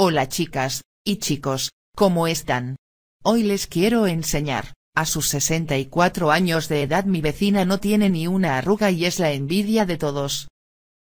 Hola chicas, y chicos, ¿cómo están? Hoy les quiero enseñar, a sus 64 años de edad mi vecina no tiene ni una arruga y es la envidia de todos.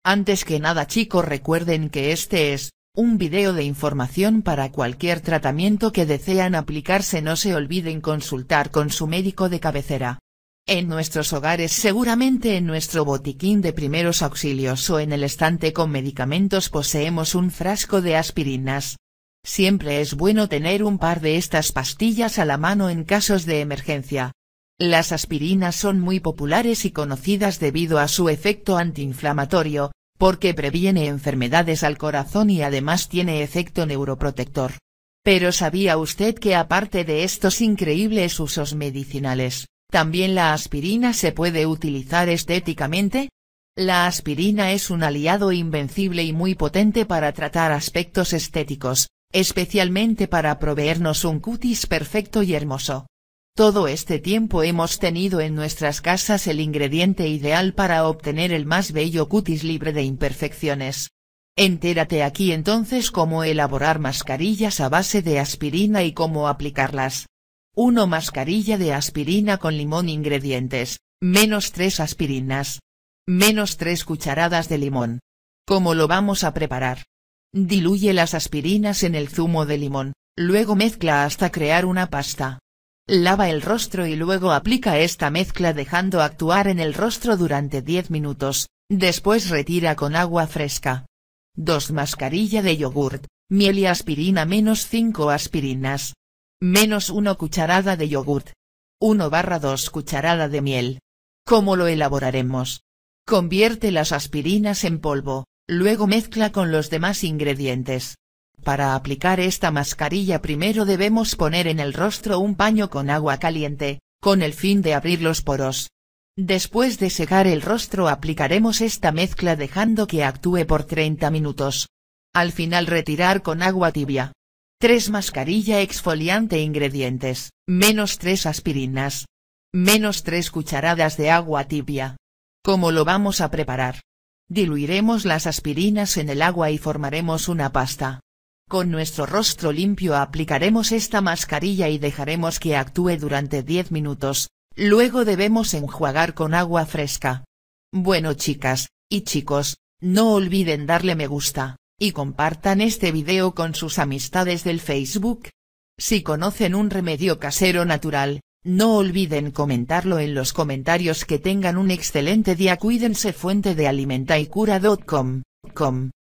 Antes que nada chicos recuerden que este es, un video de información para cualquier tratamiento que desean aplicarse no se olviden consultar con su médico de cabecera en nuestros hogares seguramente en nuestro botiquín de primeros auxilios o en el estante con medicamentos poseemos un frasco de aspirinas. Siempre es bueno tener un par de estas pastillas a la mano en casos de emergencia. Las aspirinas son muy populares y conocidas debido a su efecto antiinflamatorio, porque previene enfermedades al corazón y además tiene efecto neuroprotector. Pero ¿sabía usted que aparte de estos increíbles usos medicinales, ¿También la aspirina se puede utilizar estéticamente? La aspirina es un aliado invencible y muy potente para tratar aspectos estéticos, especialmente para proveernos un cutis perfecto y hermoso. Todo este tiempo hemos tenido en nuestras casas el ingrediente ideal para obtener el más bello cutis libre de imperfecciones. Entérate aquí entonces cómo elaborar mascarillas a base de aspirina y cómo aplicarlas. 1 mascarilla de aspirina con limón Ingredientes, menos 3 aspirinas. Menos 3 cucharadas de limón. ¿Cómo lo vamos a preparar? Diluye las aspirinas en el zumo de limón, luego mezcla hasta crear una pasta. Lava el rostro y luego aplica esta mezcla dejando actuar en el rostro durante 10 minutos, después retira con agua fresca. 2 mascarilla de yogurt, miel y aspirina menos 5 aspirinas menos 1 cucharada de yogurt. 1 barra 2 cucharada de miel. ¿Cómo lo elaboraremos? Convierte las aspirinas en polvo, luego mezcla con los demás ingredientes. Para aplicar esta mascarilla primero debemos poner en el rostro un paño con agua caliente, con el fin de abrir los poros. Después de secar el rostro aplicaremos esta mezcla dejando que actúe por 30 minutos. Al final retirar con agua tibia. 3 mascarilla exfoliante e ingredientes, menos 3 aspirinas. Menos 3 cucharadas de agua tibia. ¿Cómo lo vamos a preparar? Diluiremos las aspirinas en el agua y formaremos una pasta. Con nuestro rostro limpio aplicaremos esta mascarilla y dejaremos que actúe durante 10 minutos, luego debemos enjuagar con agua fresca. Bueno chicas, y chicos, no olviden darle me gusta y compartan este video con sus amistades del Facebook. Si conocen un remedio casero natural, no olviden comentarlo en los comentarios que tengan un excelente día cuídense fuente de alimentaycura.com.